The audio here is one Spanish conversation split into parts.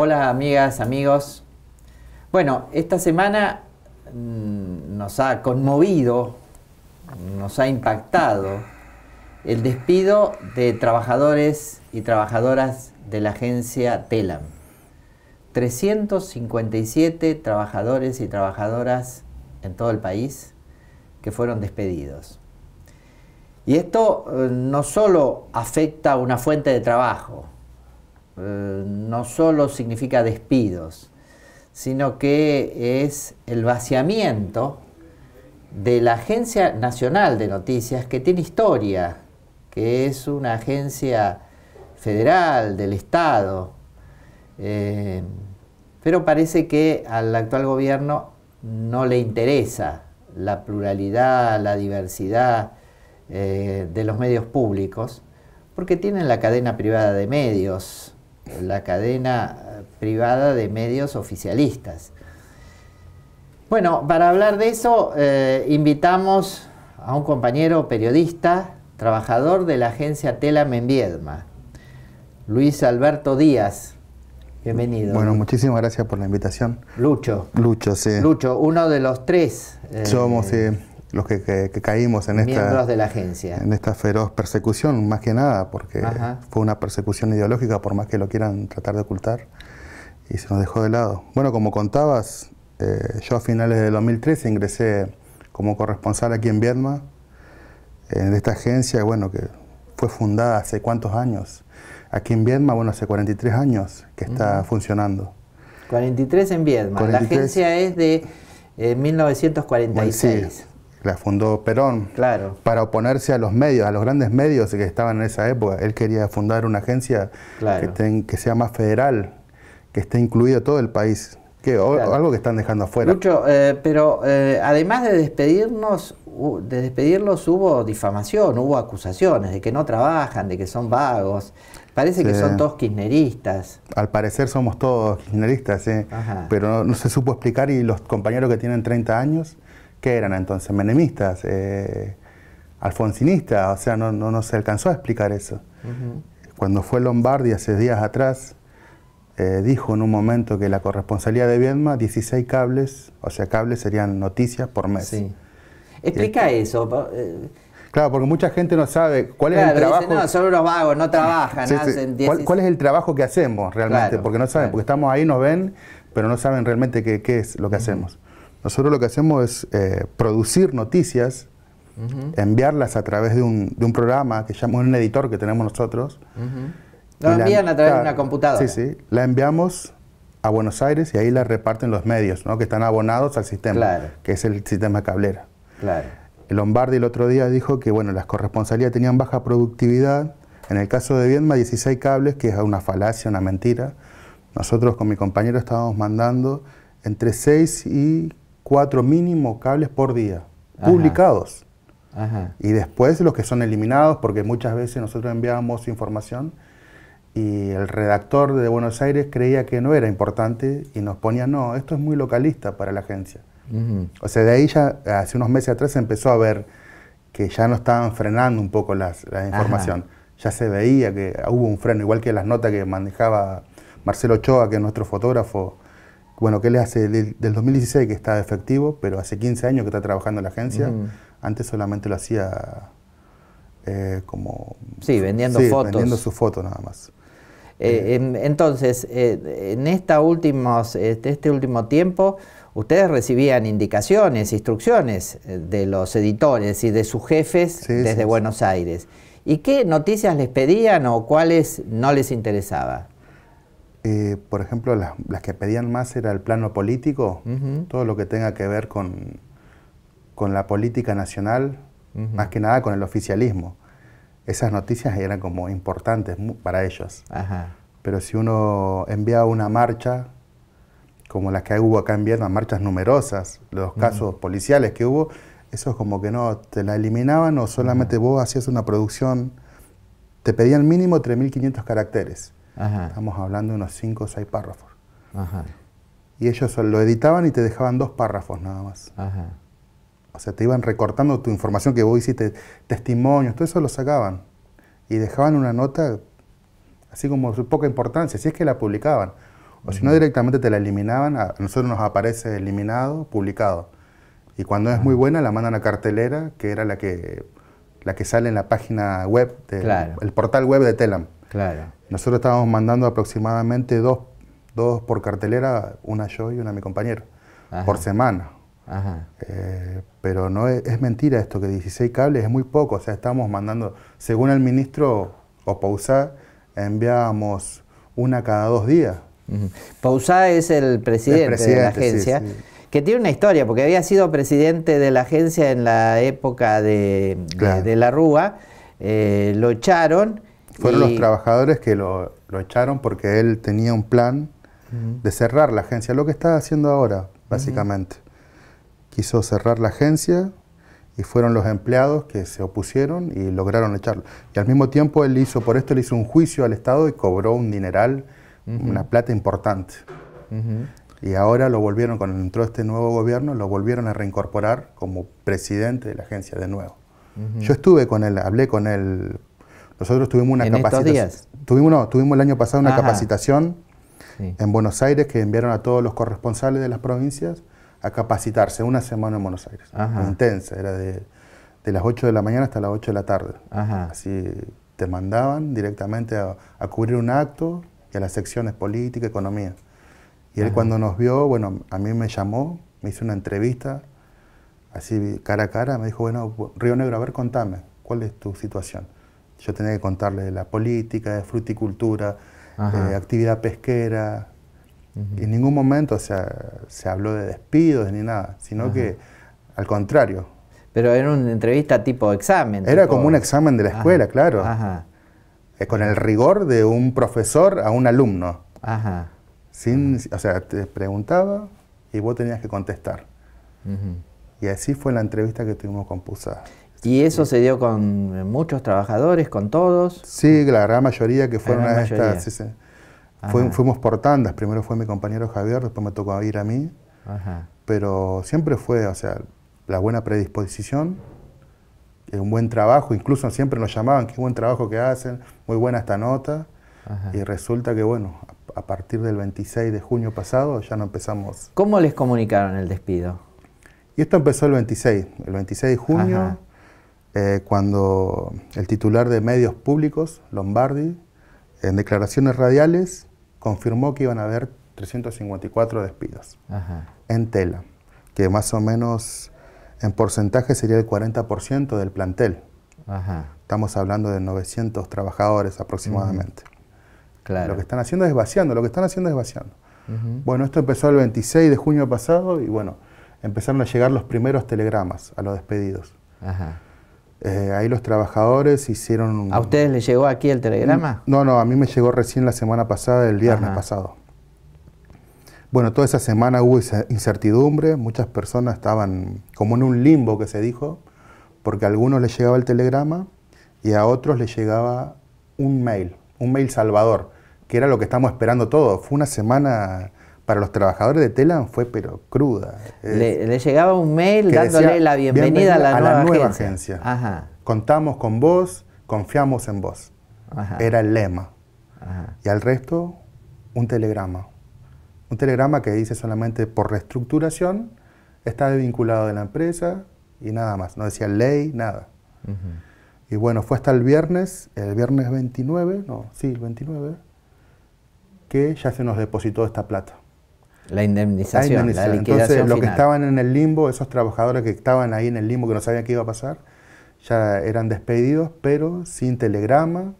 Hola amigas, amigos. Bueno, esta semana mm, nos ha conmovido, nos ha impactado el despido de trabajadores y trabajadoras de la agencia Telam. 357 trabajadores y trabajadoras en todo el país que fueron despedidos. Y esto eh, no solo afecta a una fuente de trabajo, eh, no solo significa despidos, sino que es el vaciamiento de la Agencia Nacional de Noticias que tiene historia, que es una agencia federal, del Estado, eh, pero parece que al actual gobierno no le interesa la pluralidad, la diversidad eh, de los medios públicos, porque tienen la cadena privada de medios, la cadena eh, privada de medios oficialistas. Bueno, para hablar de eso, eh, invitamos a un compañero periodista, trabajador de la agencia en Viedma, Luis Alberto Díaz. Bienvenido. Bueno, muchísimas gracias por la invitación. Lucho. Lucho, sí. Lucho, uno de los tres. Eh, Somos, sí los que, que, caímos en esta, en esta feroz persecución, más que nada, porque fue una persecución ideológica, por más que lo quieran tratar de ocultar, y se nos dejó de lado. Bueno, como contabas, eh, yo a finales de 2013 ingresé como corresponsal aquí en Vietnam, en eh, esta agencia, bueno, que fue fundada hace cuántos años. Aquí en Vietnam, bueno, hace 43 años que está funcionando. 43 en Vietnam. La agencia es de 1946. Eh, la fundó Perón, claro. para oponerse a los medios, a los grandes medios que estaban en esa época. Él quería fundar una agencia que, sea más federal, que esté incluido todo el país, que, algo que están dejando afuera. Lucho, eh, pero eh, además de despedirnos, de despedirlos hubo difamación, hubo acusaciones de que no trabajan, de que son vagos. Parece que son todos kirchneristas. Al parecer somos todos kirchneristas, ¿eh? pero no, se supo explicar y los compañeros que tienen 30 años que eran entonces menemistas, eh, alfonsinistas, o sea, no, no, se alcanzó a explicar eso. Cuando fue Lombardi hace días atrás, eh, dijo en un momento que la corresponsalía de Viedma, 16 cables, o sea, cables serían noticias por mes. Explica eso. Eh. Claro, porque mucha gente no sabe cuál es el trabajo. Dicen, no, vagos, no trabajan. hacen ¿Cuál, es el trabajo que hacemos realmente? porque no saben, porque estamos ahí, nos ven, pero no saben realmente qué, qué es lo que hacemos. Nosotros lo que hacemos es eh, producir noticias, enviarlas a través de un, programa que llamamos un editor que tenemos nosotros. Lo envían a través de una computadora. Sí, sí. La enviamos a Buenos Aires y ahí la reparten los medios, ¿no? que están abonados al sistema, que es el sistema cablera. Claro. Lombardi el otro día dijo que bueno, las corresponsalías tenían baja productividad. En el caso de Viedma, 16 cables, que es una falacia, una mentira. Nosotros con mi compañero estábamos mandando entre 6 y cuatro mínimo cables por día, publicados. Y después los que son eliminados, porque muchas veces nosotros enviábamos información y el redactor de Buenos Aires creía que no era importante y nos ponía, no, esto es muy localista para la agencia. O sea, de ahí ya hace unos meses atrás empezó a ver que ya no estaban frenando un poco la información. Ya se veía que hubo un freno, igual que las notas que manejaba Marcelo Choa, que es nuestro fotógrafo, bueno, que le hace del, 2016 que está efectivo, pero hace 15 años que está trabajando en la agencia. Antes solamente lo hacía eh, como... Sí, vendiendo fotos. vendiendo sus fotos nada más. Eh, eh, entonces, en esta últimos, este, este último tiempo, ustedes recibían indicaciones, instrucciones de los editores y de sus jefes desde Buenos Aires. ¿Y qué noticias les pedían o cuáles no les interesaba? Eh, por ejemplo, las, que pedían más era el plano político, todo lo que tenga que ver con, con la política nacional, más que nada con el oficialismo. Esas noticias eran como importantes para ellos. Pero si uno enviaba una marcha, como las que hubo acá en Vierna, marchas numerosas, los casos policiales que hubo, eso es como que no, te la eliminaban o solamente vos hacías una producción, te pedían mínimo 3.500 caracteres. Estamos hablando de unos 5 o 6 párrafos. Y ellos lo editaban y te dejaban dos párrafos nada más. O sea, te iban recortando tu información que vos hiciste, testimonios, todo eso lo sacaban. Y dejaban una nota así como de poca importancia, si es que la publicaban. O si no, directamente te la eliminaban. A nosotros nos aparece eliminado, publicado. Y cuando es muy buena, la mandan a cartelera, que era la que, la que sale en la página web, el portal web de Telam. Claro. Nosotros estábamos mandando aproximadamente dos, dos por cartelera, una yo y una mi compañero, por semana. Eh, pero no es, mentira esto, que 16 cables es muy poco. O sea, estábamos mandando, según el ministro o Pausá, enviábamos una cada dos días. Pausa es el presidente, de la agencia. que tiene una historia, porque había sido presidente de la agencia en la época de, la Rúa, eh, lo echaron fueron los trabajadores que lo, echaron porque él tenía un plan de cerrar la agencia, lo que está haciendo ahora, básicamente. Quiso cerrar la agencia y fueron los empleados que se opusieron y lograron echarlo. Y al mismo tiempo él hizo, por esto le hizo un juicio al Estado y cobró un dineral, una plata importante. Y ahora lo volvieron, cuando entró este nuevo gobierno, lo volvieron a reincorporar como presidente de la agencia de nuevo. Yo estuve con él, hablé con él nosotros tuvimos una capacitación. Tuvimos, el año pasado una capacitación en Buenos Aires que enviaron a todos los corresponsales de las provincias a capacitarse una semana en Buenos Aires. Intensa, era de, las 8 de la mañana hasta las 8 de la tarde. Así te mandaban directamente a, a, cubrir un acto y a las secciones política, economía. Y él cuando nos vio, bueno, a mí me llamó, me hizo una entrevista, así cara a cara, me dijo, bueno, Río Negro, a ver, contame, ¿cuál es tu situación? Yo tenía que contarle de la política, de fruticultura, de actividad pesquera. Y En ningún momento se habló de despidos ni nada, sino que al contrario. Pero era una entrevista tipo examen. Era como un examen de la escuela, claro. Eh, con el rigor de un profesor a un alumno. Sin, o sea, te preguntaba y vos tenías que contestar. Y así fue la entrevista que tuvimos con Pusa. Y eso se dio con eh, muchos trabajadores, con todos. Sí, la gran mayoría que fueron a estas. fuimos por tandas. Primero fue mi compañero Javier, después me tocó ir a mí. Pero siempre fue, o sea, la buena predisposición, eh, un buen trabajo. Incluso siempre nos llamaban, qué buen trabajo que hacen, muy buena esta nota. Y resulta que, bueno, a partir del 26 de junio pasado ya no empezamos. ¿Cómo les comunicaron el despido? Y esto empezó el 26, el 26 de junio. Eh, cuando el titular de medios públicos, Lombardi, en declaraciones radiales, confirmó que iban a haber 354 despidos en tela, que más o menos en porcentaje sería el 40% del plantel. Estamos hablando de 900 trabajadores aproximadamente. claro. Lo que están haciendo es vaciando, lo que están haciendo es vaciando. Bueno, esto empezó el 26 de junio pasado y bueno, empezaron a llegar los primeros telegramas a los despedidos. Ajá. Eh, ahí los trabajadores hicieron... ¿A ustedes les llegó aquí el telegrama? Mm, no, no, a mí me llegó recién la semana pasada, el viernes pasado. Bueno, toda esa semana hubo incertidumbre, muchas personas estaban como en un limbo que se dijo, porque a algunos les llegaba el telegrama y a otros les llegaba un mail, un mail salvador, que era lo que estamos esperando todos. Fue una semana para los trabajadores de Telan fue pero cruda. Le, llegaba un mail dándole la bienvenida, a la, nueva, agencia. Contamos con vos, confiamos en vos. Era el lema. Y al resto, un telegrama. Un telegrama que dice solamente por reestructuración, está desvinculado de la empresa y nada más. No decía ley, nada. Y bueno, fue hasta el viernes, el viernes 29, no, sí, el 29, que ya se nos depositó esta plata. La indemnización. La Entonces, los que estaban en el limbo, esos trabajadores que estaban ahí en el limbo, que no sabían qué iba a pasar, ya eran despedidos, pero sin telegrama,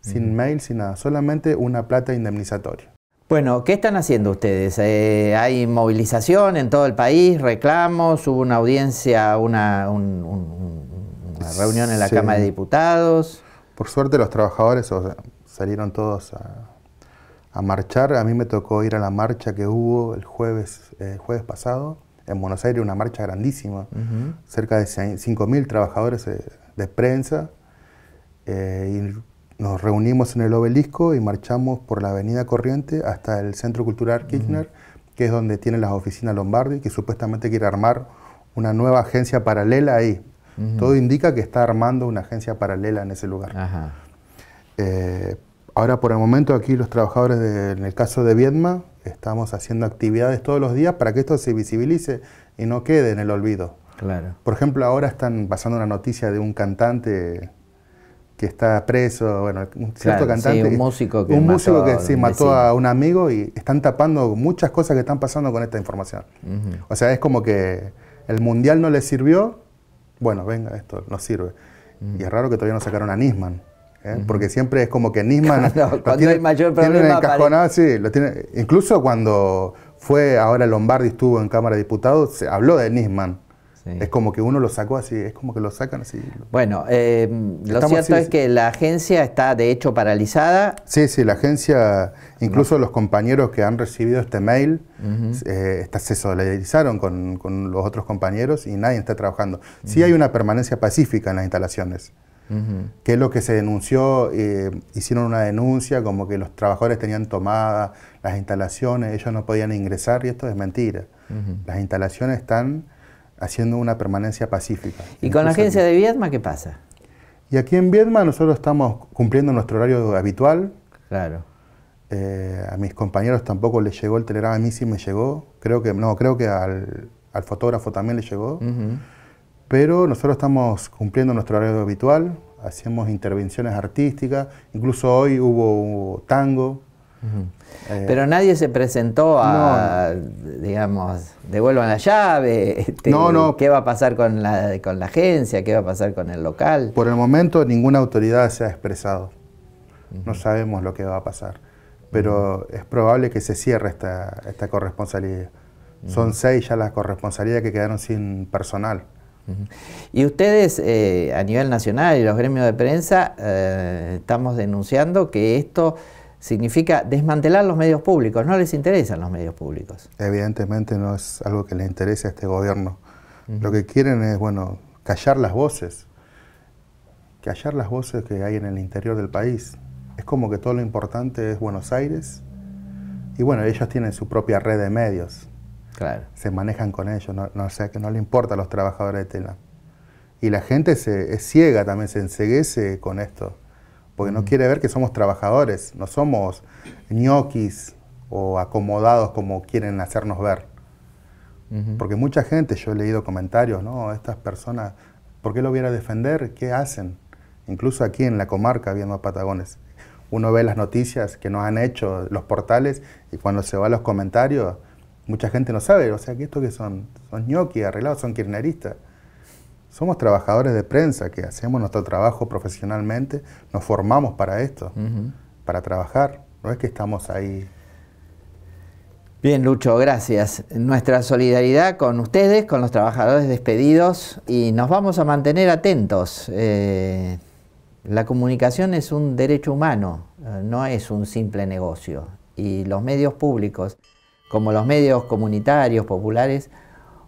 sin mail, sin nada, solamente una plata indemnizatoria. Bueno, ¿qué están haciendo ustedes? Eh, ¿Hay movilización en todo el país? ¿Reclamos? ¿Hubo una audiencia, una, reunión en la Cámara de Diputados? Por suerte los trabajadores salieron todos a, a marchar. A mí me tocó ir a la marcha que hubo el jueves, eh, jueves pasado en Buenos Aires, una marcha grandísima, cerca de 5.000 trabajadores eh, de prensa. Eh, y nos reunimos en el obelisco y marchamos por la avenida Corriente hasta el Centro Cultural Kirchner, que es donde tiene las oficinas Lombardi, que supuestamente quiere armar una nueva agencia paralela ahí. Todo indica que está armando una agencia paralela en ese lugar. Ajá. Ahora por el momento aquí los trabajadores, en el caso de Viedma, estamos haciendo actividades todos los días para que esto se visibilice y no quede en el olvido. Por ejemplo, ahora están pasando una noticia de un cantante que está preso, bueno, un cierto cantante. un músico que, un mató, sí, mató a un amigo y están tapando muchas cosas que están pasando con esta información. O sea, es como que el mundial no le sirvió, bueno, venga, esto no sirve. Y es raro que todavía no sacaron a Nisman. ¿eh? porque siempre es como que Nisman. cuando, hay mayor problema. incluso cuando fue ahora Lombardi estuvo en Cámara de Diputados, se habló de Nisman. Es como que uno lo sacó así, es como que lo sacan así. Bueno, eh, lo cierto es que la agencia está de hecho paralizada. Sí, sí, la agencia, incluso los compañeros que han recibido este mail, eh, se solidarizaron con, los otros compañeros y nadie está trabajando. Sí hay una permanencia pacífica en las instalaciones que es lo que se denunció, eh, hicieron una denuncia como que los trabajadores tenían tomada, las instalaciones, ellos no podían ingresar y esto es mentira. Las instalaciones están haciendo una permanencia pacífica. ¿Y con la agencia de Viedma qué pasa? Y aquí en Viedma nosotros estamos cumpliendo nuestro horario habitual. Claro. Eh, a mis compañeros tampoco les llegó el telegrama, a mí sí me llegó. Creo que, no, creo que al, fotógrafo también le llegó pero nosotros estamos cumpliendo nuestro horario habitual, hacemos intervenciones artísticas, incluso hoy hubo, un tango. Eh, pero nadie se presentó a, digamos, devuelvan la llave, este, no, no, qué va a pasar con la, con la agencia, qué va a pasar con el local. Por el momento ninguna autoridad se ha expresado, no sabemos lo que va a pasar, pero es probable que se cierre esta, esta Son seis ya las corresponsalías que quedaron sin personal. Y ustedes eh, a nivel nacional y los gremios de prensa eh, estamos denunciando que esto significa desmantelar los medios públicos, no les interesan los medios públicos. Evidentemente no es algo que les interese a este gobierno. Lo que quieren es, bueno, callar las voces, callar las voces que hay en el interior del país. Es como que todo lo importante es Buenos Aires y bueno, ellos tienen su propia red de medios, se manejan con ellos, no, o sea que no le importa a los trabajadores de tela Y la gente se, es ciega también, se enseguece con esto, porque no mm. quiere ver que somos trabajadores, no somos ñoquis o acomodados como quieren hacernos ver. Porque mucha gente, yo he leído comentarios, ¿no? Estas personas, ¿por qué lo hubiera defender? ¿Qué hacen? Incluso aquí en la comarca, viendo a Patagones uno ve las noticias que nos han hecho los portales y cuando se va a los comentarios Mucha gente no sabe, o sea, que estos que son, son arreglados, son kirchneristas. Somos trabajadores de prensa que hacemos nuestro trabajo profesionalmente, nos formamos para esto, para trabajar. No es que estamos ahí. Bien, Lucho, gracias. Nuestra solidaridad con ustedes, con los trabajadores despedidos y nos vamos a mantener atentos. Eh, la comunicación es un derecho humano, eh, no es un simple negocio. Y los medios públicos como los medios comunitarios, populares,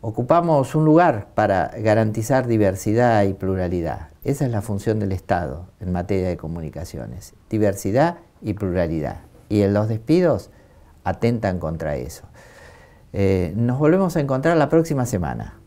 ocupamos un lugar para garantizar diversidad y pluralidad. Esa es la función del Estado en materia de comunicaciones, diversidad y pluralidad. Y en los despidos atentan contra eso. Eh, nos volvemos a encontrar la próxima semana.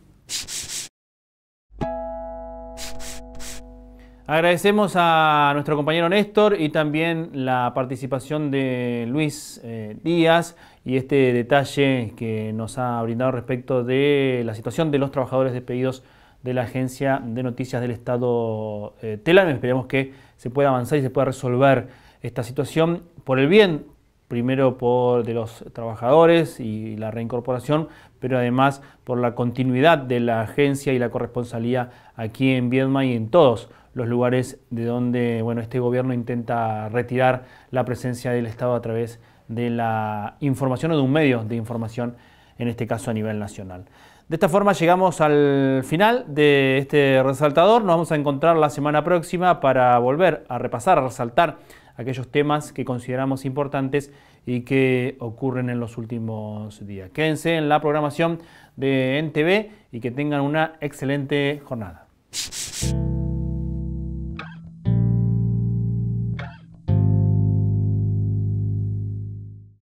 Agradecemos a nuestro compañero Néstor y también la participación de Luis eh, Díaz y este detalle que nos ha brindado respecto de la situación de los trabajadores despedidos de la Agencia de Noticias del Estado eh, Esperemos que se pueda avanzar y se pueda resolver esta situación por el bien, primero por de los trabajadores y la reincorporación, pero además por la continuidad de la agencia y la corresponsalía aquí en Viedma y en todos los lugares de donde bueno, este gobierno intenta retirar la presencia del Estado a través de de la información o de un medio de información, en este caso a nivel nacional. De esta forma llegamos al final de este resaltador. Nos vamos a encontrar la semana próxima para volver a repasar, a resaltar aquellos temas que consideramos importantes y que ocurren en los últimos días. Quédense en la programación de NTV y que tengan una excelente jornada.